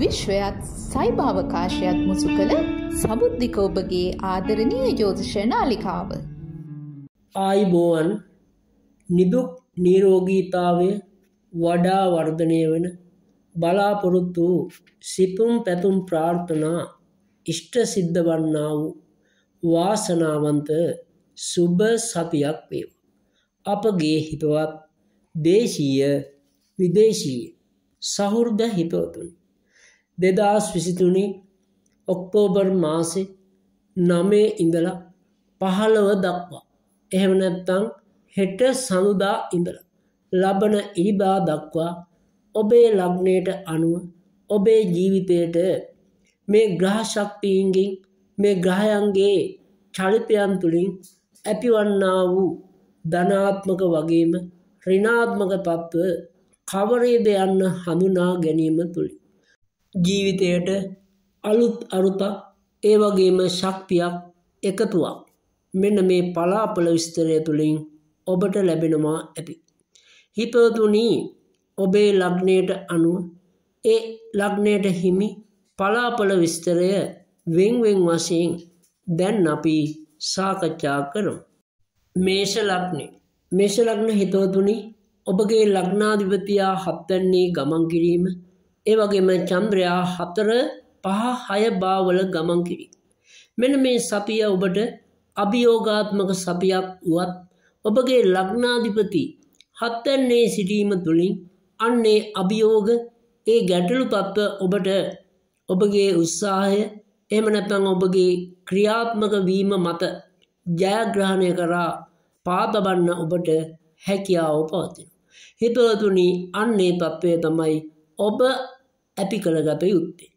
විශ්වයත් සයිභාවකාශයත් මුසු කළ සබුද්ධික ඔබගේ ආදරණීය ජෝතිෂනාලිකාව. ආයිබෝවන් නිදුක් නීරෝගීතාවය වඩා වර්ධනය වන බලාපොරොත්තු වූ සිතුම් පැතුම් ප්‍රාර්ථනා ඉෂ්ට සිද්ධ වන්නා වූ වාසනාවන්ත සුබ සතියක් වේව. අපගේ හිතවත් දේශීය විදේශීය සහෘද හිතවතුනි දෙදස් විසිතුනි ඔක්තෝබර් මාසෙ නමේ ඉඳලා පහළව දක්වා. එහෙමනැත්තං හෙට සඳුදා ඉඳල. ලබන ඉරිදා දක්වා ඔබේ ලග්නයට අනුව ඔබේ ජීවිතයට මේ ග්‍රහශක්තිීන්ගින් මේ ග්‍රහයන්ගේ චලිතයන් තුළින් ඇතිවන්නා වූ ධනාත්මක වගේම රිනාත්මක තත්ත්ව කවරේද යන්න හඳුනා ගැනීම තුළින්. ජීවිතයට අලුත් අරුතක් ඒ වගේම ශක්තියක් එකතුවක් මෙන්න මේ පලාපල විස්තරය තුළින් ඔබට ලැබෙනවා ඇති. හිතවතුනී ඔබේ ලග්නයට අනුව ඒ ලග්නයට හිමි පලාපල විස්තරය වෙන්වෙන් වශයෙන් දැන් අපි සාකච්ඡා කරමු. මේෂ ලග්නේ මේෂ ලග්න හිතවතුනි ඔබගේ ලග්නාධිපතියා හත්වන්නේ ගමන් කිරීම ඒ වගේම චන්ද්‍රයා හතර පහ හය බාවල ගමන් කිරි. මෙන මේ සතිය ඔබට අභියෝගාත්මක සපයක් වුවත් ඔබගේ ලග්නාධිපති හත්තැන්නේ සිටීම තුළින් අන්නේ අභියෝග ඒ ගැටලු තත්ත්ව ඔබට ඔබගේ උත්සාහය එම නැතන් ඔබගේ ක්‍රියාත්මක වීම මත ජයග්‍රහණය කරා පාතබන්න ඔබට හැකියාව පවතින. හිතවතුනි අන්නේ තත්ත්වය තමයි ඔබ ඇති කරගත යුත්තේ.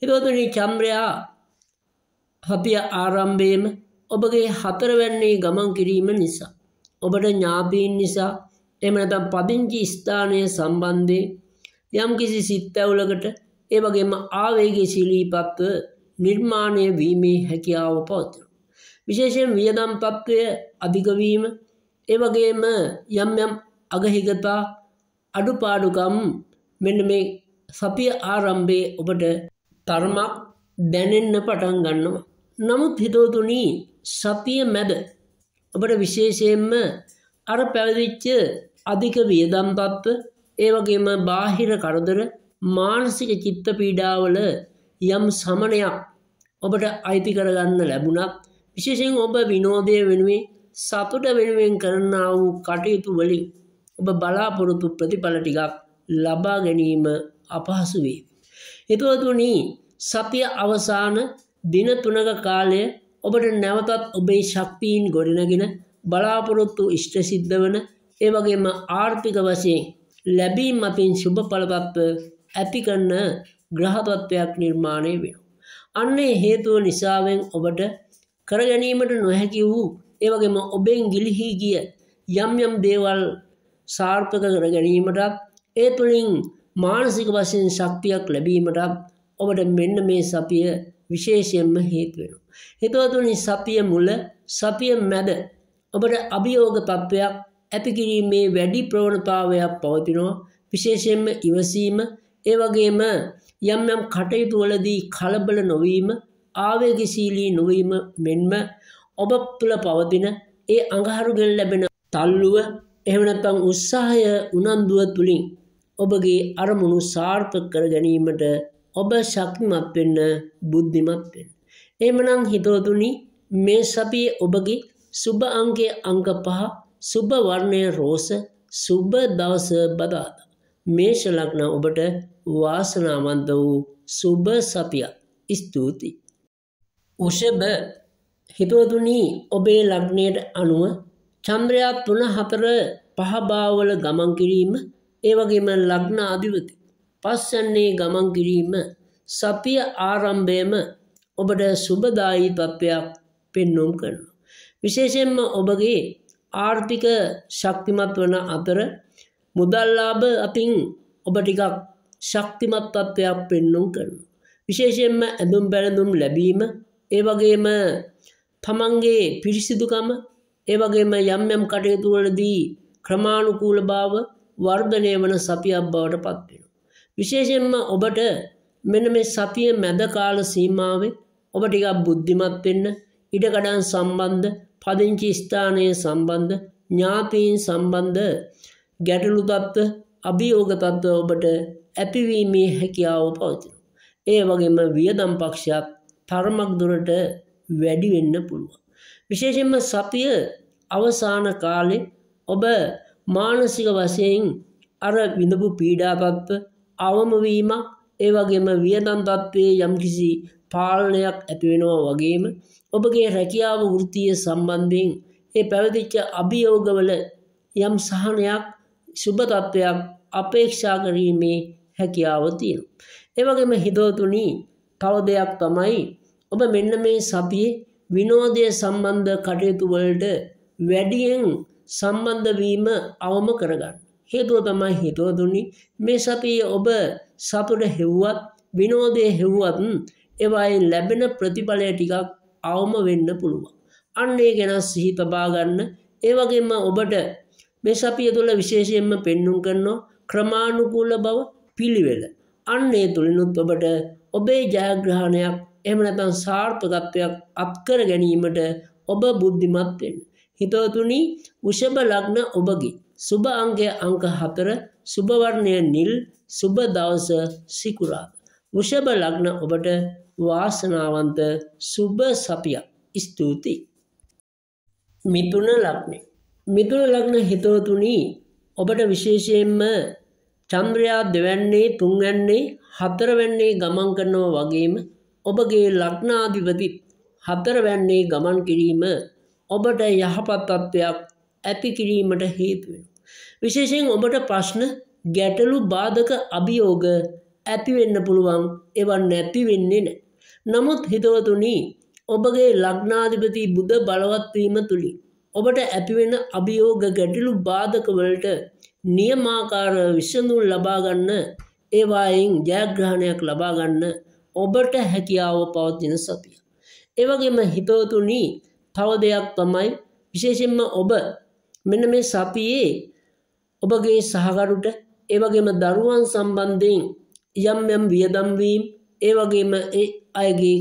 හිරෝතුනි චන්ද්‍රයා හපිය ආරම්භයේම ඔබගේ හතරවැන්නේ ගමන් කිරීම නිසා ඔබට ඥාතීන් නිසා එහෙම නැත්නම් පදිංචි ස්ථානය සම්බන්ධයෙන් යම්කිසි සිත්ඇවුලකට ඒ වගේම ආවේගශීලීපත්ව නිර්මාණය වීමේ හැකියාව පවතින. විශේෂයෙන් වියදම් තත්ත්වය අධික වීම ඒ වගේම යම් යම් අගහිගතා අඩුපාඩුකම් මෙන්න මේ සපිය ආරම්භේ ඔබට තරමක් දැනෙන්න පටන් ගන්නවා. නමුත් හිතෝතුනී සතිය මැද ඔබට විශේෂයෙන්ම අර පැවදිච්ච අධික වියදම් තත්ත්ව ඒ වගේම බාහිර කරදර මානසික චිත්ත පීඩාවල යම් සමනයක් ඔබට අයිති කරගන්න ලැබුණත් විශේෂයෙන් ඔබ විනෝදය වෙනුවෙන් සතුට වෙනුවෙන් කරන්නා වූ කටයුතු වලින් ඔබ බලාපොරොත්තු ප්‍රතිඵල ටිකක් ලබා ගැනීම අපහසු වේ. එතුවතුනී සතිය අවසාන දින තුනක කාලය ඔබට නැවතත් ඔබේ ශක්තිීන් ගොඩනගෙන බලාපොරොත්තු ඉෂ්ට සිද්ධ වන ඒවගේම ආර්ථික වශයෙන් ලැබීම් අතින් ශුභ පලපත්ව ඇතිකන්න ග්‍රහතත්වයක් නිර්මාණය වෙන. අන්නේ හේතුව නිසාවෙන් ඔබට කරගැනීමට නොහැකි වූ ඒවගේම ඔබෙන් ගිලිහි ගිය යම් යම් දේවල් සාර්ථක කර ගැනීමටත් ඒ තුළින් මානසික වශයෙන් ශක්තියක් ලැබීමට ඔබට මෙන්න මේ සපිය විශේෂයෙන්ම හේතු වෙනවා. හිතවතුනි සපිය මුල සපිය මැද ඔබට අභියෝග තත්වයක් ඇති කිරීමේ වැඩි ප්‍රවණතාවයක් පවතිනවා. විශේෂයෙන්ම ඉවසීම, ඒ වගේම යම් යම් කටයුතු වලදී කලබල නොවීම, ආවේගශීලී නොවීම මෙන්ම ඔබ තුළ පවතින ඒ අඟහරුගෙන් ලැබෙන තල්ලුව එහෙම නැත්නම් උත්සාහය උනන්දුව තුලින් ඔබගේ අරමුණු සාර්ථක කර ගැනීමට ඔබ ශක්තිමත් වෙන්න බුද්ධිමත් වෙන්න. එහෙමනම් හිතවතුනි මේ සතියේ ඔබගේ සුබ අංකයේ අංක 5 සුබ වර්ණයේ රෝස සුබ දවස බදාදා. මේෂ ලග්න ඔබට වාසනාවන්ත වූ සුබ සතිය. ස්තුතියි. උෂබ හිතවතුනි ඔබේ ලග්නයට අනුව චන්ද්‍රයා 3 4 පහ භාවවල ගමන් කිරීම ඒ වගේම ලග්න අධිපති පස්යන්නේ ගමන් කිරීම සපිය ආරම්භයම ඔබට සුබදායි තත්ත්වයක් පෙන්වුම් කරනවා. විශේෂයෙන්ම ඔබගේ ආර්ථික ශක්තිමත් වන අතර මුදල් ලාභ අතින් ඔබ ටිකක් ශක්තිමත් තත්ත්වයක් පෙන්වුම් කරනවා. විශේෂයෙන්ම ඇඳුම් පැළඳුම් ලැබීම ඒ වගේම තමන්ගේ පිරිසිදුකම ඒ වගේම යම් යම් කටයුතු වලදී ක්‍රමානුකූල බව වර්ධනය වන සතියක් බවට පත්වෙන. විශේෂයෙන්ම ඔබට මෙන මේ සතිය මැදකාල සීමාවේ ඔබ ටිකක් බුද්ධිමත් වෙන්න ඉඩකඩන් සම්බන්ධ පදිංචි ස්ථානය සම්බන්ධ ඥාතීන් සම්බන්ධ ගැටලු තත්ත්ව අභියෝග තත්ත්ව ඔබට ඇතිවීමේ හැකියාව පවතින. ඒ වගේම වියදම් පක්ෂයක් තරමක් දුරට වැඩි වෙන්න පුළුවන්. විශේෂයෙන්ම සතිය අවසාන කාලේ ඔබ මානසික වශයෙන් අර විඳපු පීඩාපත්ව අවමවීමක් ඒ වගේම වියදම් තත්ත්වයේ යම්කිසි පාලනයක් ඇති වෙනවා වගේම ඔබගේ රැකියාව වෘත්තීය සම්බන්ධයෙන් ඒ පැවතිච්ච අභියෝගවල යම් සහනයක් සුබ තත්ත්වයක් අපේක්ෂා කිරීමේ හැකියාව තියෙනවා. ඒ වගේම හිතවතුනි තව දෙයක් තමයි ඔබ මෙන්න මේ සතියේ විනෝදය සම්බන්ධ කටයුතු වලට වැඩියෙන් සම්බන්ධ වීම අවම කරගන්න. හේතුව තමයි හිතුව දුනි මේ සතියේ ඔබ සතුට හෙව්වත් විනෝදය හෙව්වත් එවයින් ලැබෙන ප්‍රතිඵලය ටිකක් අවම වෙන්න පුළුවන්. අන්නේ ගැන සිහි තබාගන්න ඒවගේම ඔබට මේ සපිය තුළ විශේෂයෙන්ම පෙන්නුම් කරනවා ක්‍රමාණුකූල බව පිළිවෙල. අන්නේ තුළිනුත් ඔබට ඔබේ ජයග්‍රහණයක් එමනතන් සාර්ථකත්වයක් අත්කර ගැනීමට ඔබ බුද්ධිමත් වෙන්න. හිතවතුනි වෘෂභ ලග්න ඔබගේ සුභ අංකය අංක 4 සුභ වර්ණය නිල් සුභ දවස සිකුරාදා වෘෂභ ලග්න ඔබට වාසනාවන්ත සුභ සපියක් ස්තුති මිතුන ලග්නය මිතුන ලග්න හිතවතුනි ඔබට විශේෂයෙන්ම චන්ද්‍රයා දෙවැන්නේ තුන්වැන්නේ හතරවැන්නේ ගමන් කරනවා වගේම ඔබගේ ලග්නාධිපති හතරවැන්නේ ගමන් කිරීම ඔබට යහපත් තත්ත්වයක් ඇති කිරීමට හේතු විශේෂයෙන් ඔබට ප්‍රශ්න ගැටලු බාධක අභියෝග ඇතිවෙන්න පුළුවන් එවන් නැති වෙන්නේ නෑ. නමුත් හිතවතුනි ඔබගේ ලග්නාධිපති බුද බලවත්වීම තුළින් ඔබට ඇතිවෙන අභියෝග ගැටලු බාධකවලට නියමාකාර විසඳුන් ලබාගන්න ඒවායින් ජයග්‍රහණයක් ලබාගන්න ඔබට හැකියාව පවත්තින සතිය. එවගේම හිතවතුනී තව දෙයක් තමයි විශේෂයෙන්ම ඔබ මෙන්න මේ සතියේ ඔබගේ සහකරුට ඒ වගේම දරුවන් සම්බන්ධයෙන් යම් යම් වියදම් වීම ඒ වගේම ඒ අයගේ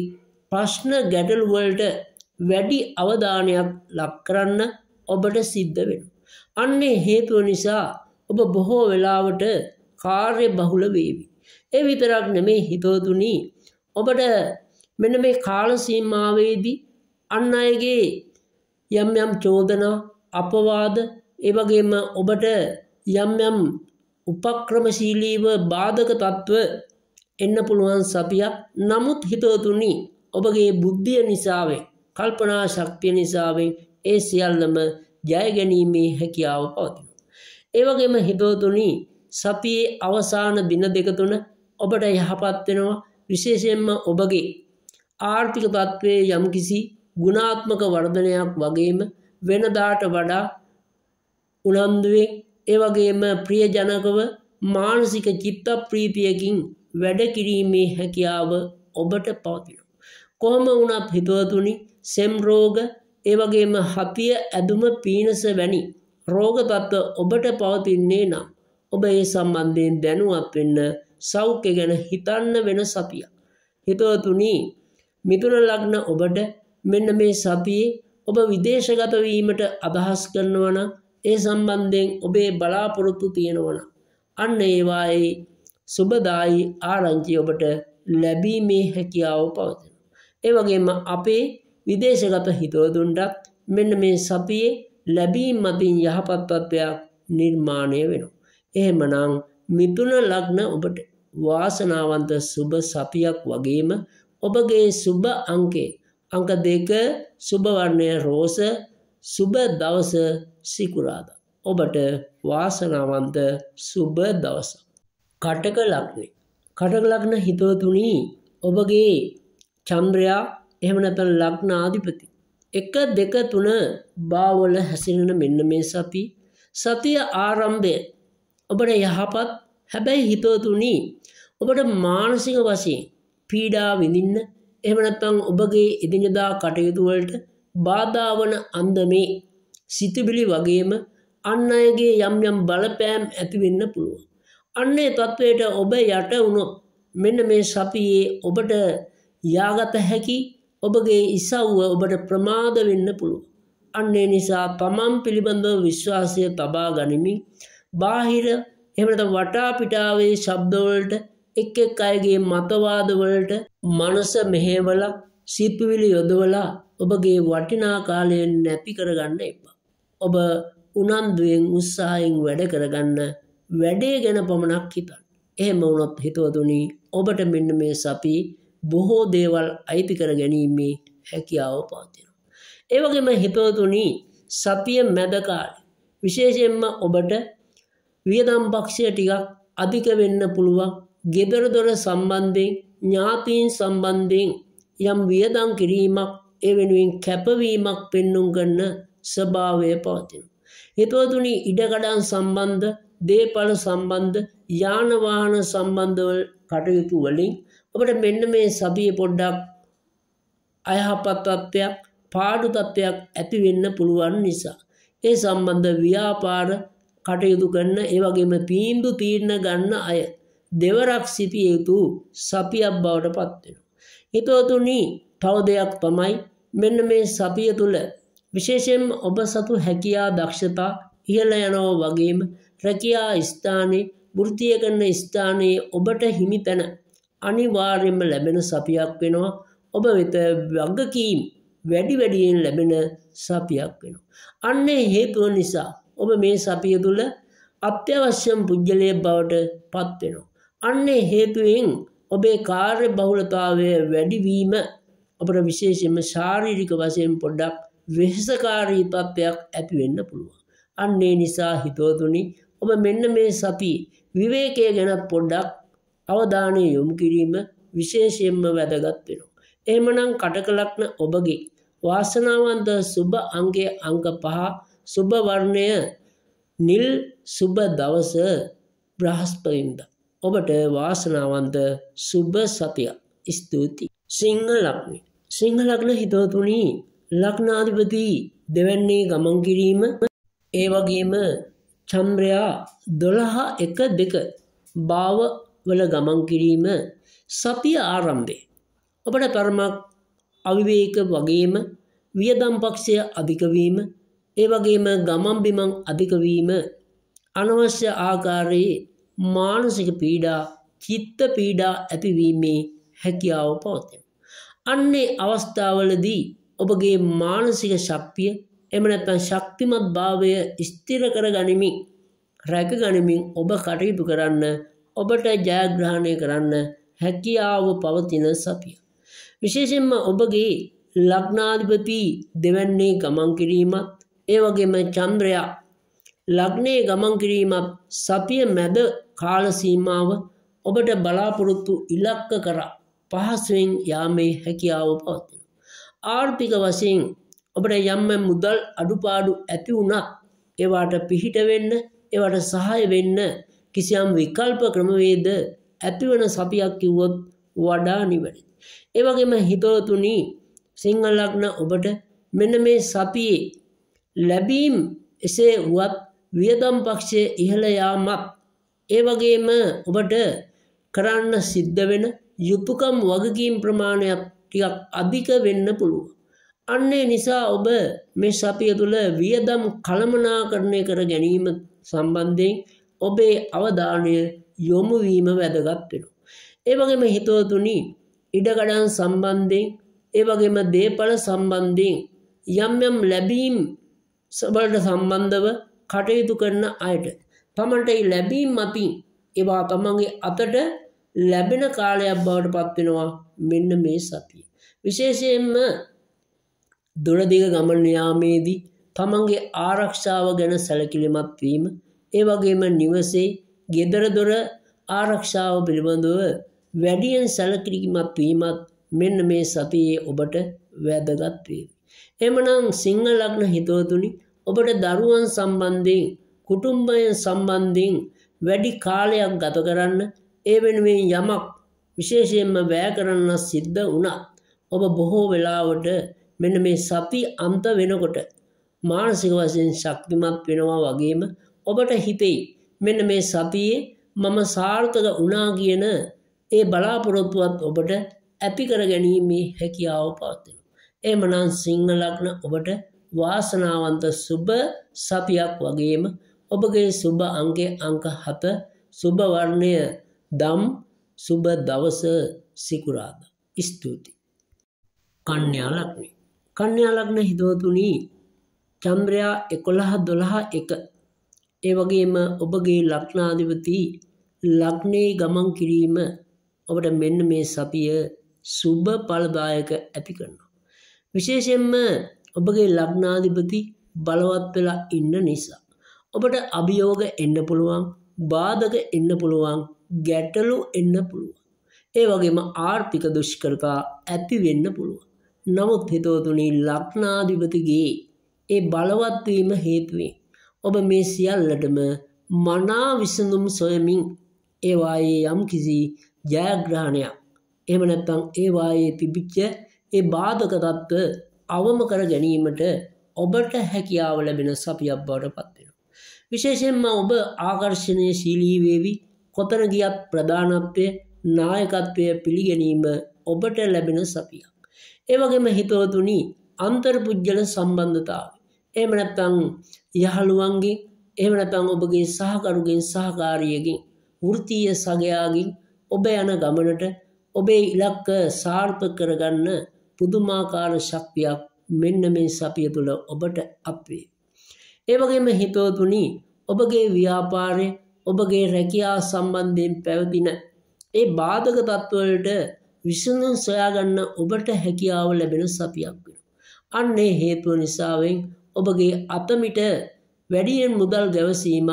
ප්‍රශ්න ගැටලු වලට වැඩි අවධානයක් ලක් කරන්න ඔබට සිද්ධ වෙනවා. අන්නේ හේතුව නිසා ඔබ බොහෝ වෙලාවට කාර්ය බහුල වේවි. ඒ විතරක් නෙමේ හිතවතුනි ඔබට මෙන්න මේ කාල සීමාවේදී අන් අයගේ යම් යම් චෝදනා අපවාද එවගේම ඔබට යම් යම් උපක්‍රමශීලීව බාධක තත්ත්ව එන්න පුළුවන් සපියක් නමුත් හිතවතුනි ඔබගේ බුද්ධිය නිසාවෙන් කල්පනා ශක්තිය නිසාවෙන් ඒ සියල්ලම ජයගැනීමේ හැකියාව පවතින. ඒවගේම හිතවතුනි සපියේ අවසාන දින දෙකතුන ඔබට යහපත්වෙනවා විශේෂයෙන්ම ඔබගේ ආර්ථික තත්ත්වය යම්කිසි ගුණාත්මක වර්ධනයක් වගේම වෙනදාට වඩා උනන්දුවේ ඒ වගේම ප්‍රියජනකව මානසික චිත්ත ප්‍රීතියකින් වැඩ කිරීමේ හැකියාව ඔබට පවතිනවා. කොහොම වුණත් හිතවතුනි සෙම් රෝග ඒ වගේම හතිය ඇදුම පීනස වැනි රෝග තත්ත්ව ඔබට පවතින්නේ නම් ඔබ ඒ සම්බන්ධයෙන් දැනුවත් වෙන්න සෞඛ්‍ය ගැන හිතන්න වෙන සතියක්. හිතවතුනි මිතුන ලග්න ඔබට මෙන්න මේ සතියේ ඔබ විදේශගත වීමට අදහස් කරනවන ඒ සම්බන්ධයෙන් ඔබේ බලාපොරොත්තු තියෙනවන. අන්න ඒවායේ සුබදායි ආරංචි ඔබට ලැබීමේ හැකියාව පවතින. ඒවගේම අපේ විදේශගත හිතෝදුන්ටත් මෙන්න මේ සපියේ ලැබීම් මතින් යහපත්වත්වයක් නිර්මාණය වෙන. එහෙමනං මිතුන ලග්න ඔබට වාසනාවන්ත සුභ සපියක් වගේම ඔබගේ සුභ අංකේ අංක දෙක සුභවර්ණය රෝස සුබ දවස සිකුරාද. ඔබට වාසනාවන්ත සුබ දවස. කටක ලක්නේ. කටක ලක්න හිතවතුනී ඔබගේ චන්ද්‍රයා එහමනැතන් ලක්න ආධිපති. එක දෙක තුන බාවල හැසිරෙන මෙන්න මේ සති සතිය ආරම්භය ඔබට යහපත් හැබැයි හිතවතුනී ඔබට මානසික වශයෙන් පීඩා විඳින්න එහෙම නැත්නම් ඔබගේ එදිනෙදා කටයුතු වලට බාධා වන අන්දමේ සිතුවිලි වගේම අන් අයගේ යම් යම් බලපෑම් ඇති වෙන්න පුළුවන්. අන්න ඒ තත්වයට ඔබ යට වුණොත් මෙන්න මේ සතියේ ඔබට යාගත හැකි ඔබගේ ඉසව්ව ඔබට ප්‍රමාද වෙන්න පුළුවන්. අන්න ඒ නිසා තමන් පිළිබඳව විශ්වාසය තබා ගනිමින් බාහිර එහෙම නැත්නම් වටා පිටාවේ ශබ්ද වලට එක් එක් අයගේ මතවාදවලට මනස මෙහෙවල සිප්පවිලි යොදවලා ඔබගේ වටිනා කාලයෙන් නැති කරගන්න එපා. ඔබ උනන්දුවෙන් උත්සාහයෙන් වැඩ කරගන්න වැඩේ ගැන පමණක් හිතන්න. එහෙම වුණොත් හිතවතුනි ඔබට මෙන්න මේ සපි බොහෝ දේවල් අයිති කර ගැනීමේ හැකියාව පවතිනවා. ඒ වගේම හිතවතුනි සපිය මැද කාලේ විශේෂයෙන්ම ඔබට වියදම් පක්ෂය ටිකක් අධික වෙන්න පුළුවන් ගෙදරදොර සම්බන්ධයෙන් ඥාතීන් සම්බන්ධයෙන් යම් වියදම් කිරීමක් ඒ වෙනුවෙන් කැපවීමක් පෙන්නුම් කරන ස්වභාවය පවතින. හිතවතුනි ඉඩකඩම් සම්බන්ධ දේපල සම්බන්ධ යානවාහන සම්බන්ධවල් කටයුතු වලින් අපට මෙන්න මේ සබිය පොඩ්ඩක් අයහපත් තත්ත්වයක් පාඩු තත්ත්වයක් ඇති වෙන්න පුළුවන් නිසා ඒ සම්බන්ධ ව්‍යාපාර කටයුතු කරන ඒ වගේම තීන්දුව තීරණ ගන්න අය දෙවරක් සිටිය යුතු සපියක් බවට පත්වෙනවා. හිතෝතුනී තව දෙයක් තමයි මෙන්න මේ සපිය තුළ විශේෂයෙන් ඔබ සතු හැකියා දක්ෂතා ඉහළ යනෝ වගේම රැකියා ස්ථානයේ ෘතිය කරන ස්ථානයේ ඔබට හිමි තැන අනිවාර්යෙන්ම ලැබෙන සපියක් වෙනවා ඔබ වෙත වගකීම් වැඩි වැඩියෙන් ලැබෙන සපියක් වෙනවා. අන්නේ හේතුව නිසා ඔබ මේ සපිය තුළ අත්‍යවශ්‍යම් පුද්ගලය බවට පත්වෙනවා. අන්නේ හේතුවෙන් ඔබේ කාර්ය බහුලතාවය වැඩිවීම අපට විශේෂයෙන්ම ශාරීරික වශයෙන් පොඩ්ඩක් වෙහෙසකාරී තත්ත්වයක් ඇති වෙන්න පුළුවන්. අන්නේ නිසා හිතවතුනි ඔබ මෙන්න මේ සති විවේකය ගැන පොඩ්ඩක් අවධානය යොමු කිරීම විශේෂයෙන්ම වැදගත් වෙනවා. එහෙමනම් කටකලක්න ඔබගේ වාසනාවන්ත සුබ අංගයේ අංක පහ සුබ වර්ණය නිල් සුබ දවස බ්‍රහස්පතින්දා ඔබට වාසනාවන්ත සුබ සතියක් ස්තුති. සිංහලක්න. සිංහලක්න හිතවතුනී ලක්නාධිපතිී දෙවැන්නේ ගමන් කිරීම ඒ වගේම චම්්‍රයා දොළහා එක දෙක භාව වල ගමන් කිරීම සතිය ආරම්භේ. අපට තරමක් අවිවේක වගේම වියදම්පක්ෂය අධිකවීම ඒ වගේම ගමම්බිමං අධිකවීම අනවශ්‍ය ආකාරයේ මානසික පීඩා චිත්ත පීඩා ඇතිවීමේ හැකියාව පවතින. අන්නේ අවස්ථාවලදී ඔබගේ මානසික ශක්තිය එම නැත්නම් ශක්තිමත් භාවය ස්ථිර කර ගනිමින් රැක ගනිමින් ඔබ කටයුතු කරන්න ඔබට ජයග්‍රහණය කරන්න හැකියාව පවතින සතිය. විශේෂයෙන්ම ඔබගේ ලග්නාධිපති දෙවන්නේ ගමන් කිරීමත් ඒ වගේම චන්ද්‍රයා ලග්නයේ ගමන් කිරීමත් සතිය මැද කාල සීමාව ඔබට බලාපොරොත්තු ඉලක්ක කර පහසුවෙන් යාමේ හැකියාව පවතින. ආර්ථික වශයෙන් ඔබට යම් මුදල් අඩුපාඩු ඇති වුණත් ඒවාට පිහිට වෙන්න ඒවට සහාය වෙන්න කිසියම් විකල්ප ක්‍රමවේද ඇතිවන සතියක් කිව්වොත් වඩා නිවැරදි. ඒ වගේම හිතවතුනි සිංහ ලග්න ඔබට මෙන්න මේ සතියේ ලැබීම් එසේ වුවත් වියදම් පක්ෂයේ ඉහළ යාමක් ඒ වගේම ඔබට කරන්න සිද්ධ වෙන යුතුයකම් වගකීම් ප්‍රමාණයක් ටිකක් අධික වෙන්න පුළුවන්. අන්නේ නිසා ඔබ මේ සතිය තුළ වියදම් කළමනාකරණය කර ගැනීම සම්බන්ධයෙන් ඔබේ අවධානය යොමු වීම වැදගත් වෙනවා. ඒ වගේම හිතවතුනි ඉඩකඩම් සම්බන්ධයෙන් ඒ වගේම දේපල සම්බන්ධයෙන් යම් යම් ලැබීම් සබලට සම්බන්ධව කටයුතු කරන අයට තමන්ට ලැබීම් මතින් ඒවා තමන්ගේ අතට ලැබෙන කාලයක් බවට පත්වෙනවා මෙන්න මේ සතිය. විශේෂයෙන්ම දුරදිග ගමන් යාමේදී තමන්ගේ ආරක්ෂාව ගැන සැලකිලිමත් වීම ඒ වගේම නිවසේ ගෙදරදොර ආරක්ෂාව පිළිබඳව වැඩියෙන් සැලකිලිමත් වීමත් මෙන්න මේ සතියේ ඔබට වැදගත් වේ. එමනම් සිංහ ලග්න හිතවතුනි ඔබට දරුවන් සම්බන්ධයෙන් කුටුම්බයන් සම්බන්ධයෙන් වැඩි කාලයක් ගත කරන්න ඒ වෙනුවෙන් යමක් විශේෂයෙන්ම වැය කරන්න සිද්ධ වුණා. ඔබ බොහෝ වෙලාවට මෙන්න මේ සති අන්ත වෙනකොට මානසික වශයෙන් ශක්තිමත් වෙනවා වගේම ඔබට හිතෙයි මෙන්න මේ සතියේ මම සාර්ථක වුණා කියන ඒ බලාපොරොත්තුවත් ඔබට ඇති කර ගැනීමේ හැකියාව පවතිනවා. එමනම් සිංහ ලග්න ඔබට වාසනාවන්ත සුභ සතියක් වගේම ඔබගේ සුභ අංගේ අංක 7 සුභ වර්ණය දම් සුබ දවස සිකුරාදා. ස්තුති. කන්‍යා ලග්නය. කන්‍යා ලග්න හිතවතුනි චන්ද්‍රයා 11 12 1. ඒ වගේම ඔබගේ ලග්නාධිපති ලග්නේ ගමන් කිරීම ඔබට මෙන්න මේ සතිය සුබ ඵලදායක ඇති කරනවා. විශේෂයෙන්ම ඔබගේ ලග්නාධිපති බලවත් වෙලා ඉන්න නිසා. ඔබට අභියෝග එන්න පුළුවන් බාධක එන්න පුළුවන් ගැටලු එන්න පුළුවන්. ඒ වගේම ආර්ථික දුෂ්කරතා ඇති වෙන්න පුළුවන්. නමුත් හිතෝතුනි ලක්නාධිපතිගේ ඒ බලවත්වීම හේතුවෙන් ඔබ මේ සියල්ලටම මනා විසඳුම් සොයමින් ඒවායේ යම් කිසි ජයග්‍රහණයක් එහෙම නැත්නම් ඒවායේ තිබිච්ච ඒ බාධක தত্ত্ব අවම කර ගැනීමට ඔබට හැකියාව ලැබෙන සපියක් බවට පත්වෙන. විශේෂයෙන්ම ඔබ ආකර්ශණය ශීලීවේවි කොතන ගියත් ප්‍රධානත්වය නායකත්වය පිළිගැනීම ඔබට ලැබෙන සපියක්. ඒවගේම හිතවතුනි අන්තර්පුද්ගල සම්බන්ධතාව. එමනැත්තං යහළුවන්ගේ එමනැතං ඔබගේ සහකරුගෙන් සහකාරියකින් වෘතිය සගයාගින් ඔබ යන ගමනට ඔබේ ඉලක්ක සාර්ථ කරගන්න පුදුමාකාර ශක්තියක් මෙන්න මේ සපිය තුළ ඔබට අපේ. ඒවගේම හිතවතුනී ඔබගේ ව්‍යාපාරය ඔබගේ රැකියා සම්බන්ධයෙන් පැවතින ඒ බාධක තත්ත්වලට විසඳුම් සොයාගන්න ඔබට හැකියාව ලැබෙන සපියක් වෙන. අන්නේ හේතුව නිසාවෙන් ඔබගේ අතමිට වැඩියෙන් මුදල් ගැවසීමක්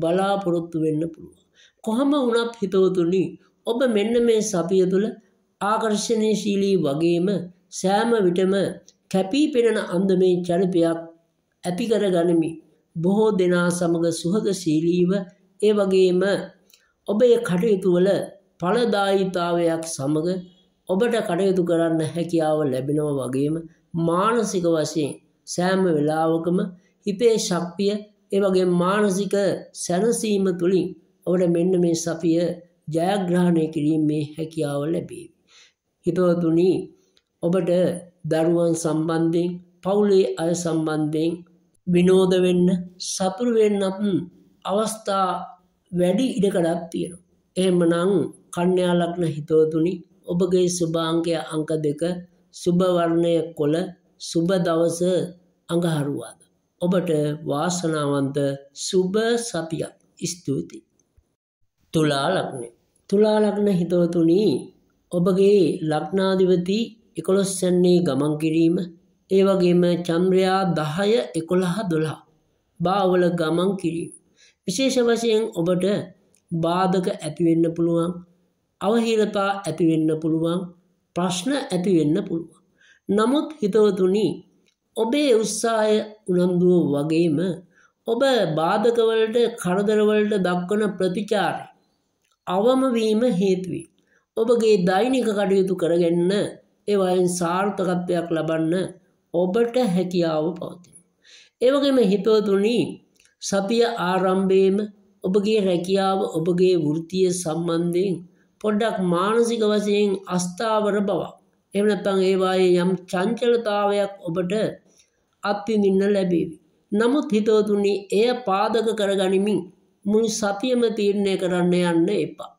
බලාපොරොත්තු වෙන්න පුළුවන්. කොහම වුණත් හිතවතුනි ඔබ මෙන්න මේ සපිය තුළ ආකර්ශණයශීලී වගේම සෑම විටම කැපී පෙනෙන අන්දමේ චරිතයක් ඇති කර ගනිමි. බොහෝ දෙනා සමග සුහදශීලීව ඒ වගේම ඔබේ කටයුතු වල ඵලදායීතාවයක් සමග ඔබට කටයුතු කරන්න හැකියාව ලැබෙනවා වගේම මානසික වශයෙන් සෑම වෙලාවකම හිතේ ශක්තිය ඒ වගේ මානසික සැනසීම තුලින් ඔබට මෙන්න මේ සපිය ජයග්‍රහණය කිරීමේ හැකියාව ලැබේ. හිතවතුනි ඔබට දරුවන් සම්බන්ධයෙන් පවුලේ අය සම්බන්ධයෙන් විනෝද වෙන්න සතුරු වෙන්නත් අවස්ථා වැඩි ඉඩකඩක් තියෙනවා. එහෙමනම් කන්‍යා ලග්න හිතවතුනි ඔබගේ සුභාංගය අංක දෙක සුභ වර්ණය කොළ සුභ දවස අඟහරුවාද. ඔබට වාසනාවන්ත සුභ සතියක්. ස්තුති. තුලා ලග්නේ. තුලා ලග්න හිතවතුනි ඔබගේ ලග්නාධිපති එකොළොස්සන්නේ ගමන් කිරීම ඒ වගේම චම්්‍රයා දහය එකොළහ දොළහා බාවල ගමන් කිරීම. විශේෂ වශයෙන් ඔබට බාධක ඇතිවෙන්න පුළුවන් අවහිරතා ඇතිවෙන්න පුළුවන් ප්‍රශ්න ඇතිවෙන්න පුළුවන්. නමුත් හිතවතුනි ඔබේ උත්සාහය උනන්දුව වගේම ඔබ බාධකවලට කරදරවලට දක්වන ප්‍රතිචාර අවමවීම හේතුවී. ඔබගේ දෛනික කටයුතු කරගන්න ඒවයින් සාර්ථකත්වයක් ලබන්න ඔබට හැකියාව පවතින. ඒවගේම හිතවතුනී සතිය ආරම්භයේම ඔබගේ රැකියාව ඔබගේ වෘතිය සම්බන්ධයෙන් පොඩ්ඩක් මානසික වශයෙන් අස්ථාවර බවක් එහෙම නැත්නම් ඒවායේ යම් චංචලතාවයක් ඔබට අත්විඳින්න ලැබේවි. නමුත් හිතවතුනි එය පාදක කරගනිමින් මුළු සතියම තීරණය කරන්න යන්න එපා.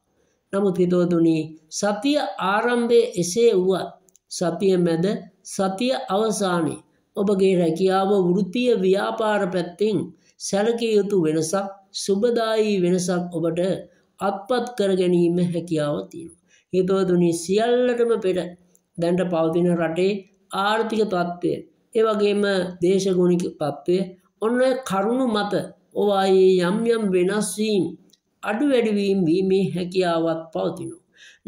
නමුත් හිතවතුනි සතිය ආරම්භයේ එසේ වුවත් සතිය මැද සතිය අවසානයේ ඔබගේ රැකියාව වෘත්තීය ව්‍යාපාර පැත්තෙන් සැලකිය යුතු වෙනසක් සුබදායී වෙනසක් ඔබට අත්පත් කර ගැනීම හැකියාව තියෙනවා. හිතවතුනි සියල්ලටම පෙර දැන්ට පවතින රටේ ආර්ථික තත්ත්වය ඒ වගේම දේශගුණික තත්ත්වය ඔන්න කරුණු මත ඔවායේ යම් යම් වෙනස් වීම අඩු වැඩිවීම වීමේ හැකියාවක් පවතිනවා.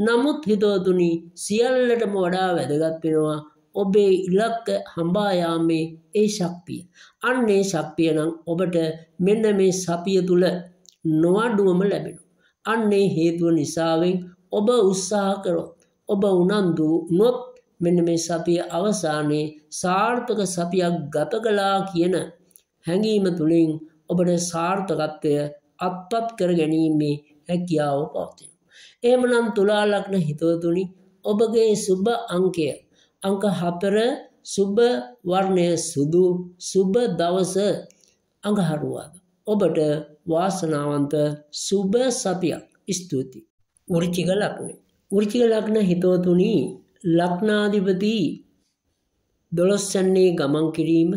නමුත් හිතෝතුනි සියල්ලටම වඩා වැදගත් වෙනවා ඔබේ ඉලක්ක හඹායාමේ ඒ ශක්තිය. අන්නේ ශක්තිය නම් ඔබට මෙන්න මේ සපිය තුළ නොවඩුවම ලැබෙනු. අන්නේ හේතුව නිසාවෙන් ඔබ උත්සාහ කරොත් ඔබ උනන්දු නොත් මෙන්න මේ සපිය අවසානයේ සාර්ථක සපියක් ගත කලා කියන හැඟීම තුළින් ඔබට සාර්ථකත්වය අත්පත් කර ගැනීමේ හැකියාව පවතින. එමනම් තුලා ලග්න හිතවතුනි ඔබගේ සුභ අංකය අංක හතර සුභ වර්ණය සුදු සුභ දවස අඟහරුවාද ඔබට වාසනාවන්ත සුභ සතියක් ස්තුති උරිචික ලක්නේ උරිචික ලක්න හිතවතුනි ලක්නාධිපති දොළොස්සන්නේ ගමන් කිරීම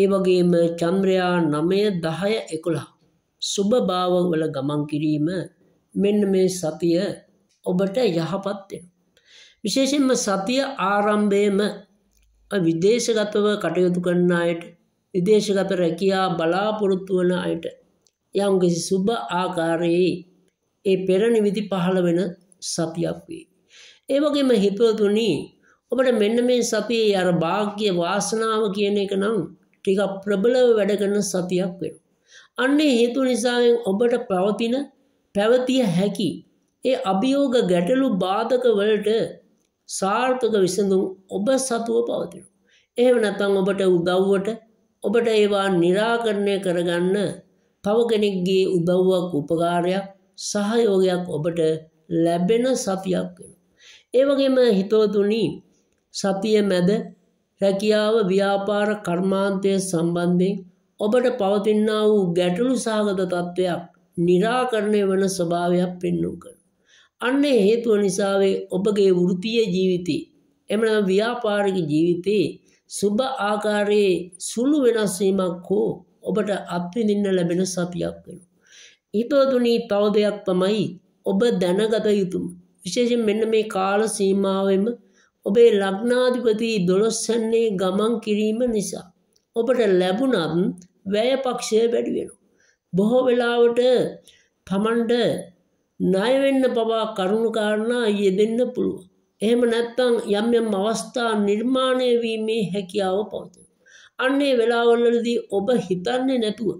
ඒ වගේම චන්ද්‍රයා නමය දහය එකොළහ සුභ භාව වල ගමන් කිරීම මෙන්න මේ සතිය ඔබට යහපත් වෙනවා. විශේෂයෙන්ම සතිය ආරම්භයේම විදේශගතව කටයුතු කරන අයට විදේශගත රැකියා බලාපොරොත්තු වන අයට යම්කිසි සුබ ආකාරයේ ඒ පෙර නිවිති පහළ වෙන සතියක් වේ. ඒ වගේම හිතවතුනි ඔබට මෙන්න මේ සතියේ අර වාග්ය වාසනාව කියන එක නම් ටිකක් ප්‍රබලව වැඩ කරන සතියක් වෙනවා. අන්නේ හේතු නිසාවෙන් ඔබට පවතින පැවතිය හැකි ඒ අභියෝග ගැටලු බාධක වලට සාර්ථක විසඳුම් ඔබ සතුව පවතින. එහෙම නැත්නම් ඔබට උදව්වට ඔබට ඒවා निराකරණය කරගන්න තව කෙනෙක්ගේ උදව්වක් උපකාරයක් සහයෝගයක් ඔබට ලැබෙන සතියක් වෙනවා. ඒ වගේම හිතවතුනි සතිය මැද රැකියාව ව්‍යාපාර කර්මාන්තය සම්බන්ධයෙන් ඔබට පවතිනා වූ ගැටලු සහගත තත්ත්වයක් निराකරණය වන ස්වභාවයක් පෙන්නුම් කරන. අන්න හේතුව නිසාවේ ඔබගේ වෘතිය ජීවිතේ එමන ව්‍යාපාරික ජීවිතේ සුභ ආකාරයේ සුළු වෙනස්වීමක් හෝ ඔබට අත්විඳින්න ලැබෙන සතියක් වෙන. ඉතෝතුනී තව දෙයක් තමයි ඔබ දැනගත යුතුම. විශේෂෙන් මෙන්න මේ කාල සීමාවෙම ඔබේ ලග්නාධිපතිී දොළොස්සන්නේ ගමන් කිරීම නිසා. ඔබට ලැබුණත් වැයපක්ෂය වැඩිවෙනු. බොහෝ වෙලාවට තමන්ට ණයවෙන්න පවා කරුණු කාරණා යෙදෙන්න පුළුවන්. එහෙම නැත්නම් යම් යම් අවස්ථා නිර්මාණය වීමේ හැකියාව පවතින. අන්නේ වෙලාවවලදී ඔබ හිතන්නේ නැතුව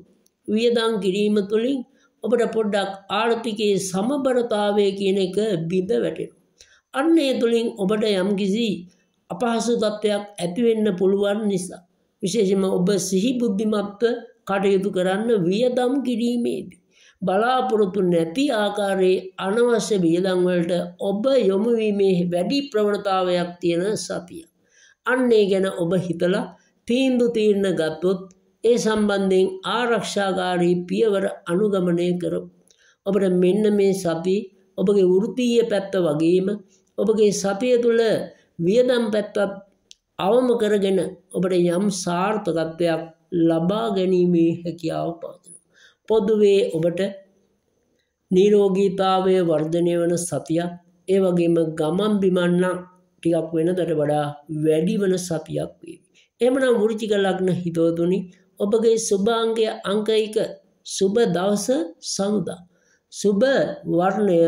වියදම් කිරීම තුළින් ඔබට පොඩ්ඩක් ආර්ථිකයේ සමබරතාවය කියන එක බිඳ වැටෙනවා. අන්නේ තුළින් ඔබට යම්කිසි අපහසු තත්ත්වයක් ඇති වෙන්න පුළුවන් නිසා විශේෂම ඔබ සිහි බුද්ධිමත්ව කටයුතු කරන්න වියදම් කිරීමේදී. බලාපොරොත්තු නැති ආකාරයේ අනවශ්‍ය වියදංවලට ඔබ යොමුවීමේ වැඩි ප්‍රවණතාවයක් තියෙන සතිය. අන්නේ ගැන ඔබ හිතලා තීන්දු තීරණ ගත්තොත් ඒ සම්බන්ධයෙන් ආරක්ෂාකාරී පියවර අනුගමනය කර. ඔබට මෙන්න මේ සපි ඔබගේ වෘත්තීය පැත්ත වගේම ඔබගේ සපය තුළ වියදම් පැත්තත් අවම කරගෙන ඔබට යම් සාර්ථකත්වයක් ලබා ගැනීමේ හැකියාව පාදන. පොදුවේ ඔබට නීරෝගීතාවය වර්ධනය වන සතියක් ඒ වගේම ගමන් බිමන්නක් ටිකක් වෙනදට වඩා වැඩි වන සතියක් වේ. එමනම් වෘචික ලග්න හිතෝතුනි ඔබගේ සුභාංගය අංක එක සුබ දවස සමුදා. සුබ වර්ණය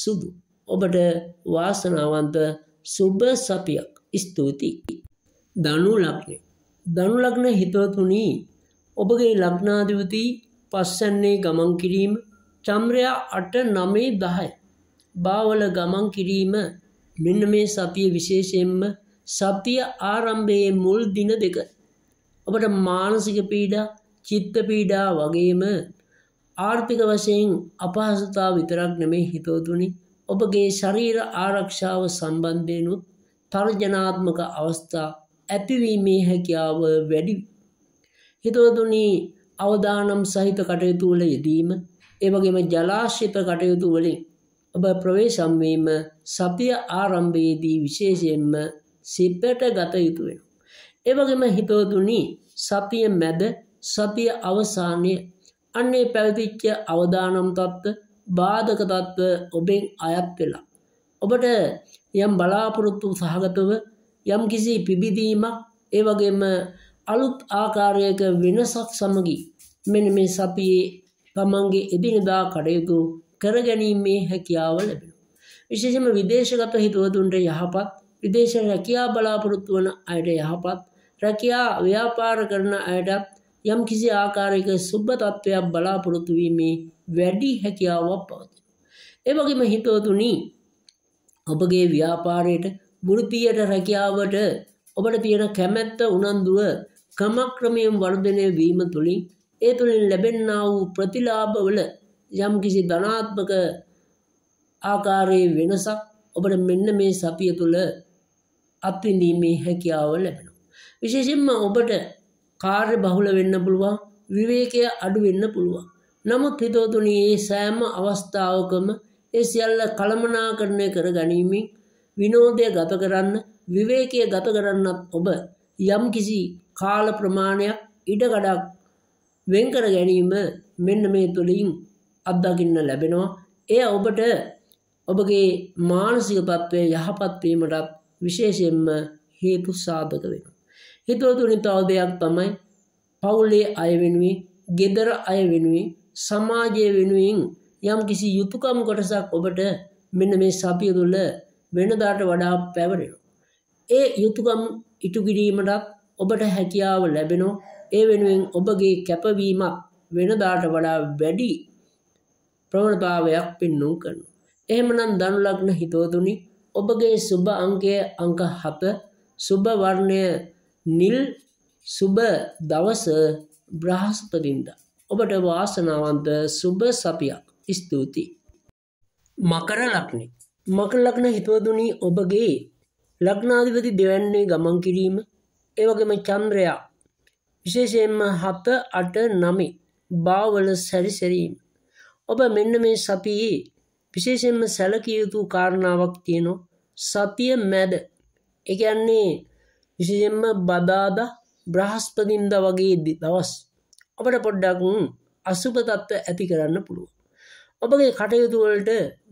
සුදු. ඔබට වාසනාවන්ත සුබ සපියක් ස්තුතියි. ධනු ලග්නය. ධනු ලග්න හිතවතුනි ඔබගේ ලග්නාධිපති පස්සන්නේ ගමන් කිරීම චම්රයා අට නමේ දහයි. බාවල ගමන් කිරීම මෙන්න මේ සතිය විශේෂයෙන්ම සතිය ආරම්භයේ මුල් දින දෙක. ඔබට මානසික පීඩා චිත්ත පීඩා වගේම ආර්ථික වශයෙන් අපහසුතා විතරක් නෙමේ හිතෝතුනි ඔබගේ ශරීර ආරක්ෂාව සම්බන්ධයනුත් තර්ජනාත්මක අවස්ථා ඇතිවීමේ හැකියාව වැඩි. හිතවතුනි අවදානම් සහිත කටයුතු වල යෙදීම ඒවගේම ජලාශ්‍රිත කටයුතු වලින් ඔබ ප්‍රවේශම්වීම සපිය ආරම්භයේදී විශේෂයෙන්ම සිප්පට ගත යුතු වෙන. ඒවගේම හිතවතුනි සතිය මැද සතිය අවසානය අන්නේ පැවතිච්ච අවදානම් තත්ත්ව බාධක තත්ත්ව ඔබෙන් අයත් වෙලා. ඔබට යම් බලාපොරොත්තු සහගතව යම්කිසි පිබිදීමක් ඒ වගේම අලුත් ආකාරයක වෙනසක් සමගින් මෙන්න මේ සතියේ තමන්ගේ එදිනදා කටයුතු කරගැනීමේ හැකියාව ලැබෙනවා. විශේෂයෙන්ම විදේශගත හිතවතුන්ට යහපත් විදේශ රැකියා බලාපොරොත්තු වන අයට යහපත් රැකියා ව්‍යාපාර කරන අයටත් යම් කිසි ආකාරයක සුබ තත්ත්වයක් බලාපොරොත්තු වීමේ වැඩි හැකියාවක් පවතිනවා. ඒ වගේම හිතවතුනි ඔබගේ ව්‍යාපාරයට මුළු පියට රැකියාවට ඔබට තියෙන කැමැත්ත උනන්දුව ක්‍රමක්‍රමයෙන් වර්ධනය වීම තුළින් ඒ තුළින් ලැබෙන්නා වූ ප්‍රතිලාභවල යම්කිසි ධනාත්මක ආකාරයේ වෙනසක් ඔබට මෙන්න මේ සතිය තුළ අත්විඳීමේ හැකියාව ලැබෙනවා. විශේෂයෙන්ම ඔබට කාර්ය බහුල වෙන්න පුළුවන් විවේකය අඩු වෙන්න පුළුවන්. නමුත් හිතෝතුනි ඒ සෑම අවස්ථාවකම ඒ සියල්ල කළමනාකරණය කර ගැනීමෙන් විනෝදය ගත කරන්න විවේකය ගත කරන්නත් ඔබ යම් කිසි කාල ප්‍රමාණයක් ඉඩගඩක් වෙන්කර ගැනීම මෙන්න මේ තුළින් අත්දකින්න ලැබෙනවා එය ඔබට ඔබගේ මානසික පත්වය යහපත්වීමටත් විශේෂයෙන්ම හේතු සාධක වෙන. හිතුවතුනි තව දෙයක් තමයි පවුලේ අය වෙනුවේ ගෙදර අය වෙනුවේ සමාජය වෙනුවෙන් යම් කිසි යුතුකම් කොටසක් ඔබට මෙන්න මේ සපිය තුළ වෙනදාට වඩා පැවරෙනවා. ඒ යුතුයකම් ඉටු කිරීමටත් ඔබට හැකියාව ලැබෙනවා. ඒ වෙනුවෙන් ඔබගේ කැපවීමක් වෙනදාට වඩා වැඩි ප්‍රවණතාවයක් පෙන්වු කරනවා. එහෙමනම් ධනු ලග්න හිතවතුනි ඔබගේ සුභ අංකය අංක 7 සුභ වර්ණය නිල් සුභ දවස බ්‍රහස්පතින්දා ඔබට වාසනාවන්ත සුභ සපියක් ස්තුතියි මකර ලග්නේ මකර ලග්න හිතවදුනී ඔබගේ ලග්නාධිපති දෙවැන්නේ ගමන් කිරීම ඒවගේම චන්ද්‍රයා විශේෂයෙන්ම හත අට නමි බාවල සැරිසැරීම. ඔබ මෙන්න මේ සතියේ විශේෂෙන්ම සැලකියයුතු කාරණාවක් තියෙනවා සතිය මැද එකන්නේ විශෂෙන්ම බදාද බ්‍රහස්පතින්ද වගේ දවස් අපට පොඩ්ඩක් අසුපතත්ව ඇති කරන්න පුළුව. ඔබගේ කටයුතුවලට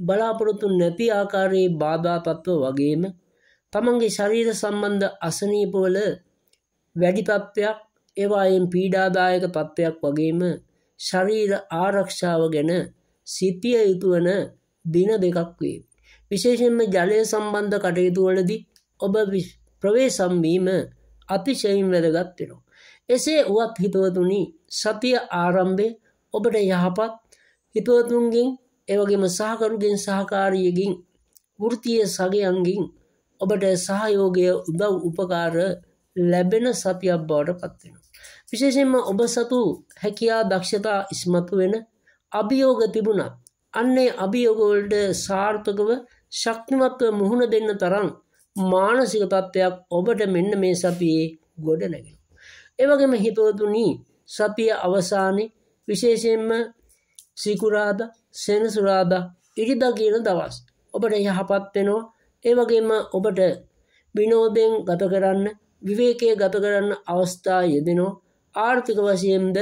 බලාපොරොත්තු නැති ආකාරයේ බාධාපත්ව වගේම තමන්ගේ ශරීර සම්බන්ධ අසනීපවල වැඩිපත්වයක් ඒවායෙන් පීඩාදායක පත්වයක් වගේම ශරීර ආරක්ෂාව ගැන සිතිය යුතුවන දින දෙකක් වේ. විශේෂෙන්ම ජලය සම්බන්ධ කටයුතුවලදී ඔබ ප්‍රවේශම්වීම අතිශයින් වැදගත් වෙනවා. එසේ වුවත් හිතවතුනි සතිය ආරම්භය ඔබට යහපත් හිතවතුන්ගෙන් එවගේම සහකරුගෙන් සහකාරියගින් වෘතිය සගයන්ගින් ඔබට සහයෝගය උදව් උපකාර ලැබෙන සතියක් බවට පත්වෙන. විශේෂෙන්ම ඔබ සතු හැකියා දක්ෂතා ඉස්මතු වෙන අභියෝග තිබුණා. අන්නේ අභියෝගවලට සාර්ථකව ශක්තිමත්ව මුහුණ දෙන්න තරම් මානසික තත්ත්වයක් ඔබට මෙන්න මේ සපයේ ගොඩ නැගෙන. එවගේම හිතවතුනී සපිය අවසානය විශේෂයෙන්ම සීකුරාද සෙනසුරාදා ඉරිදා කියන දවස් ඔබට යහපත් වෙනවා ඒ වගේම ඔබට විනෝදයෙන් ගත කරන්න විවේකයේ ගත කරන්න අවස්ථා යෙදෙනවා ආර්ථික වශයෙන්ද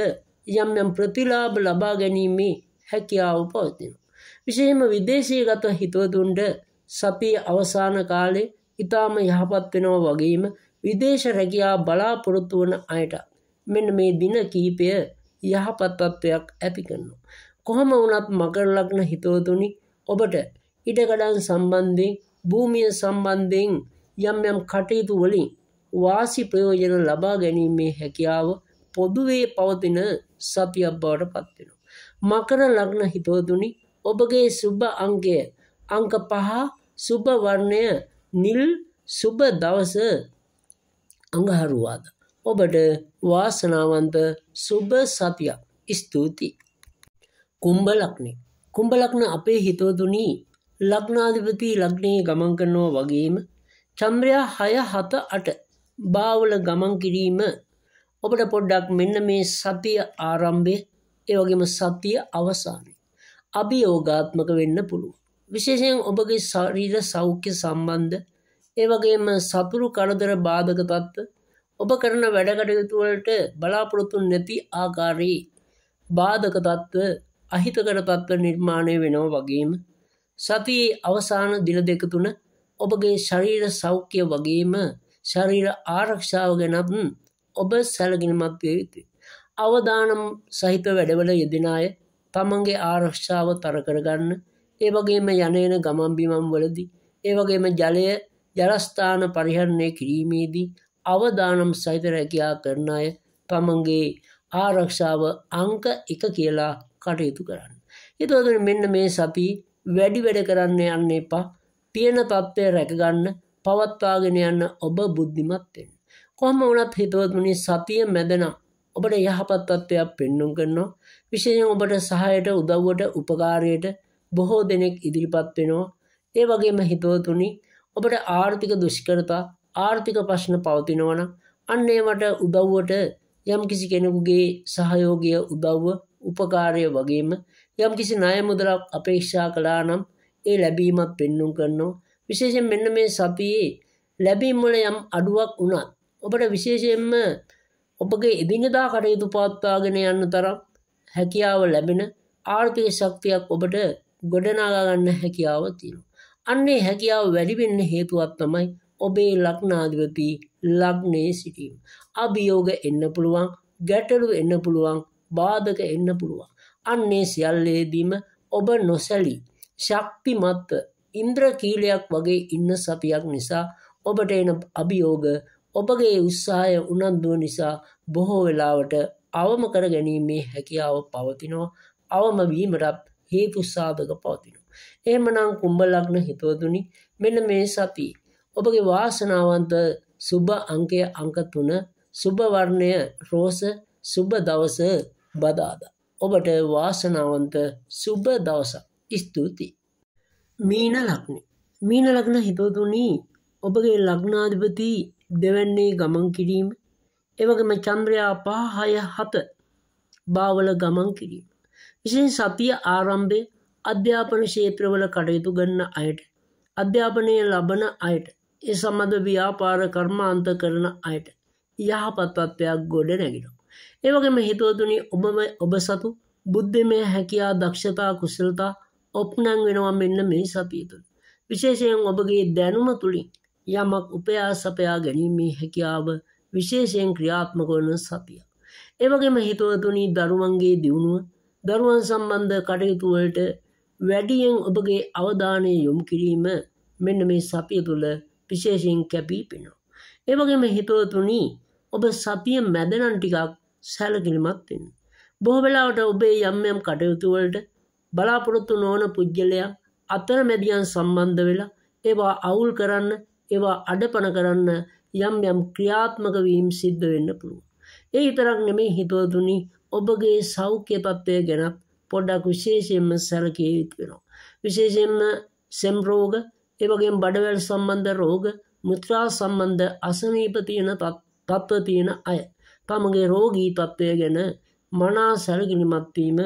යම් යම් ප්‍රතිලාභ ලබා ගැනීමේ හැකියාව පවතිනවා විශේෂයෙන්ම විදේශීයගත හිතවතුන්ට සතිය අවසාන කාලේ ඊටාම යහපත් වෙනවා වගේම විදේශ රැකියා බලාපොරොත්තු වන අයට මෙන්න මේ දින කීපය යහපත් තත්වයක් ඇති කරනවා කොහොම වුණත් මකර ලග්න හිතවතුනි ඔබට ඉඩකඩන් සම්බන්ධයෙන් භූමිය සම්බන්ධයෙන් යම් යම් කටයුතු වලින් වාසි ප්‍රයෝජන ලබා ගැනීමේ හැකියාව පොදුවේ පවතින සතියක් බවට පත්වෙනවා. මකර ලග්න හිතවතුනි ඔබගේ සුභ අංකය අංක පහ සුභ වර්ණය නිල් සුභ දවස අඟහරුවාද. ඔබට වාසනාවන්ත සුභ සතියක් ස්තුතියි. කුම්භ ලක්නේ කුම්භ ලක්න අපේ හිතවතුනී ලක්නාධිපති ලක්නයේ ගමන් කරනවා වගේම චම්්‍රයා හය හත අට බාවල ගමන් කිරීම ඔබට පොඩ්ඩක් මෙන්න මේ සතිය ආරම්භය ඒවගේම සතිය අවසානය අභියෝගාත්මක වෙන්න පුළුව. විශේෂයෙන් ඔබගේ ශරීර සෞඛ්‍ය සම්බන්ධ ඒවගේම සතුරු කරදර බාධක තත්ත්ව ඔබ කරන වැඩකටයුතුවලට බලාපොරොත්තුන් නැති ආකාරයේ බාධක තත්ත්ව අහිතකර පත්ව නිර්මාණය වෙනෝ වගේම සතියේ අවසාන දින දෙක තුන ඔබගේ ශරීර සෞඛ්‍ය වගේම ශරීර ආරක්ෂාව ගැනත් ඔබ සැලගෙනමත් යුතු. අවදානම් සහිත වැඩවල යෙදෙන අය තමන්ගේ ආරක්ෂාව තරකරගන්න ඒ වගේම යනයන ගමම්බිමම් වලදි ඒ වගේම ජලය ජලස්ථාන පරිහරණය කිරීමේදී අවදානම් සහිත රැකයා කරන අය තමන්ගේ ආරක්ෂාව අංක එක කියලා කටයුතු කරන්න. එතකට මෙන්න මේ සපී වැඩි වැඩ කරන්න යන්න එපා තියෙන තත්ත්වය රැකගන්න පවත්වාගෙන යන්න ඔබ බුද්ධිමත්වෙන්. කොහම වනත් හිතවත්මනි සතිය මැදනම් ඔබට යහපත්තත්වයක් පෙන්නුම් කරනවා විශෂයෙන් ඔබට සහයට උදව්වට උපකාරයට බොහෝ දෙනෙක් ඉදිරිපත් වෙනවා ඒ වගේම හිතවතුනි ඔබට ආර්ථික දුෂ්කරතා ආර්ථික ප්‍රශ්න පවතිනවන අන්නේමට උදව්වට යම් කිසි කෙනෙකුගේ සහයෝගය උදව්ව උපකාරය වගේම යම් කිසි ණය මුදලක් අපේක්ෂා කළා නම් ඒ ලැබීමත් පෙන්눔 කරනවා විශේෂයෙන් මෙන්න මේ සතියේ ලැබීම් වල යම් අඩුවක් වුණත් ඔබට විශේෂයෙන්ම ඔබගේ එදිනදා කටයුතු පවත්වාගෙන යන්න තරම් හැකියාව ලැබෙන ආර්ථික ශක්තියක් ඔබට ගොඩනගා ගන්න හැකියාව තියෙනවා. අන්නේ හැකියාව වැඩි වෙන්න හේතුවක් තමයි ඔබේ ලග්නාධිපති ලග්නයේ සිටීම. අභියෝග එන්න පුළුවන්, ගැටලු එන්න පුළුවන්, බාධක එන්න පුළුවන්. අන්නේ සියල්ලේදීම ඔබ නොසැලී ශක්තිමත්ව ඉන්ද්‍රකීලයක් වගේ ඉන්න සතියක් නිසා ඔබට එන අභියෝග ඔබගේ උත්සාහය උනන්දුව නිසා බොහෝ වෙලාවට අවම කර ගැනීමේ හැකියාව පවතිනෝ අවම වීමටත් හේතු සාධක පවතිනෝ. එහෙමනම් කුම්ඹලක්න හිතවතුනි මෙන්න මේ සති ඔබගේ වාසනාවන්ත සුභ අංකය අංක තුන සුභවර්ණය රෝස සුභ දවස බදාද. ඔබට වාසනාවන්ත සුබ දවස ස්තුතියි. මීන ලක්නේ. මීන ලක්න හිතෝතුනී ඔබගේ ලග්නාධිපති දෙවැන්නේ ගමන් කිරීම එවගම චන්ද්‍රයා පාහය හත බාවල ගමන් කිරීම. විසින් සතිය ආරම්භය අධ්‍යාපන ශේත්‍රවල කටයුතු ගන්න අයට අධ්‍යාපනය ලබන අයට ඒ සම්බඳ ව්‍යාපාර කර්මාන්ත කරන අයට යහපත්වත්වයක් ගොඩ නැගෙන. ඒවගේම හිතුවතුනි ඔබම ඔබ සතු බුද්ධිමය හැකියා දක්ෂතා කුසලතා ඔප්නං වෙනවා මෙන්න මේ සපීතුන්. විශේෂයෙන් ඔබගේ දැනුම තුළින් යමක් උපයා සපයා ගැනීමේ හැකියාව විශේෂයෙන් ක්‍රියාත්මකොන සතිය. ඒවගේම හිතුවතුනි දරුවන්ගේ දියුණුව දරුවන් සම්බන්ධ කටයුතුවලට වැඩියෙන් ඔබගේ අවධානය යොමු කිරීම මෙන්න මේ සපිය තුළ විශේෂයෙන් කැපී පෙනවා. ඒවගේම හිතුවතුනී ඔබ සපිය මැදනන් ටිකක් සැලකිලිමත් වෙන්න. බොහෝ වෙලාවට ඔබේ යම් යම් කටයුතු වලට බලාපොරොත්තු නොවන පුජ්‍යලයා අතරමැදියන් සම්බන්ධ වෙලා ඒවා අවුල් කරන්න ඒවා අඩපණ කරන්න යම් යම් ක්‍රියාත්මක වීම් සිද්ධ වෙන්න පුළුවන්. ඒ විතරක් නෙමෙයි හිතවතුනි ඔබගේ සෞඛ්‍යපත්වය ගැනත් පොඩ්ඩක් විශේෂයෙන්ම සැලකිය යුතු වෙනවා. විශේෂයෙන්ම සෙම් රෝග, ඒ වගේම බඩවැල් සම්බන්ධ රෝග, මුත්‍රා සම්බන්ධ අසනීප තියෙන තත්ත්ව තියෙන අය තමගේ රෝගී තත්ත්වය ගැන මනා සැලකිලිමත්වීම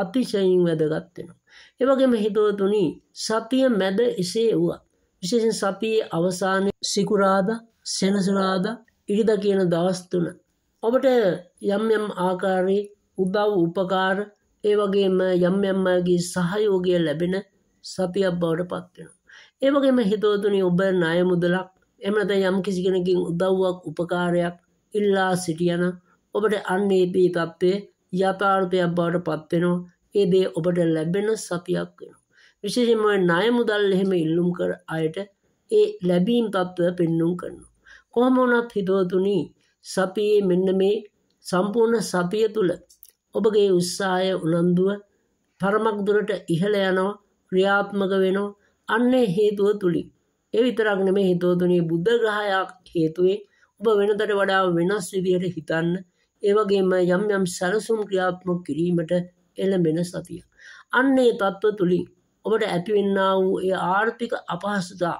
අතිශයින් වැදගත්වෙනවා. එවගේම හිතුවතුනි සතිය මැද එසේ වුවත්. විශේෂෙන් සතියේ අවසානය සිකුරාද සෙනසුරාද ඉරිද කියන දවස්තුන. ඔබට යම් යම් ආකාරී උදව් උපකාර ඒ වගේම යම් යම් අයගේ සහයෝගය ලැබෙන සතියක් බවට පත්වෙනවා. ඒ වගේම හිතෝතුනි ඔබ ණය මුදලක් එමනත යම් කිසි කෙනකින් උදව්වක් උපකාරයක් ඉල්ලා සිටියන ඔබට අන්නේ බී තත්ත්වය යථාර්ථයක් බවට පත්වෙනවා ඒ දේ ඔබට ලැබෙන සතියක් වෙන. විශේෂම ණය මුදල් එහෙම ඉල්ලුම් කර අයට ඒ ලැබීම් තත්ත්වය පෙන්නුම් කරනවා. කොහොම වුණත් හිතවතුනි සතියේ මෙන්න මේ සම්පූර්ණ සතිය තුළ ඔබගේ උත්සාහය උනන්දුව පරමක් දුරට ඉහළ යනවා ක්‍රියාත්මක වෙනවා අන්නේ හේතුව තුලින් ඒ විතරක් නෙමෙයි හේතුව තුනේ බුද්ධ ග්‍රහයක් හේතුවේ ඔබ වෙනතට වඩා වෙනස් විදියට හිතන්න ඒවගේම යම් යම් සැලසුම් ක්‍රියාත්මක කිරීමට එළඹෙන සතිය. අන්නේ තත්ත්ව තුළින් ඔබට ඇතිවෙන්න වූ ඒ ආර්ථික අපහසුතා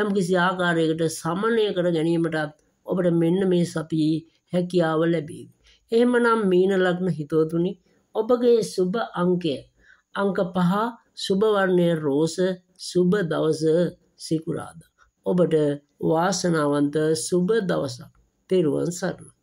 යම් කිසි ආකාරයකට සමනය කර ගැනීමටත් ඔබට මෙන්න මේ සතියේ හැකියාව ලැබේ. එහෙමනම් මීන ලග්න හිතෝතුනි ඔබගේ සුබ අංකය අංක පහ සුභවර්ණය රෝස සුබ දවස සිකුරාදා. ඔබට වාසනාවන්ත සුබ දවසක් තෙරුවන් සරණ